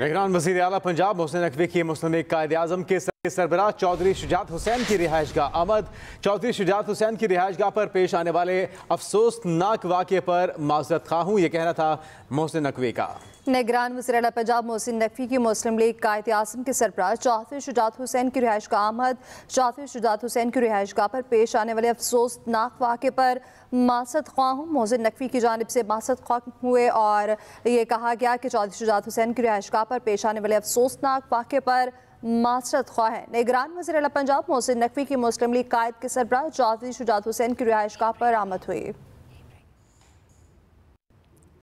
निगरान वजीर अला पंजाब मोहसिन नकवी की मुस्लिम कायद अजम के के सरबराह चौधरी शुजात हुसैन की गाह आमद चौधरी शुजात हुसैन की गाह पर पेश आने वाले अफसोसनाक वाक़े पर माजरत खा हूँ ये कहना था मोहसिन नकवी का निगरान वजीर पंजाब मोहसिन नकवी की मुस्लिम लीग कायद आसम के सरबराह चौधरी शुजात हुसैन की का आमद चौधरी शुजात हुसैन की गाह पर पेश आने वाले अफसोसनाक वाक़े पर मासद ख्वाह हूँ मोहसिन नकवी की जानब से मासद ख्वा हुए और ये कहा गया कि चौधरी शुजात हुसैन की गाह पर पेश आने वाले अफसोसनाक वाक़े पर मासरत ख्वाह है निगरान वजी पंजाब मोहसिन नकवी की मुस्लिम लीग कायद के सरबराह चौधरी शुजात हुसैन की रिहाइश गाह पर आमद हुई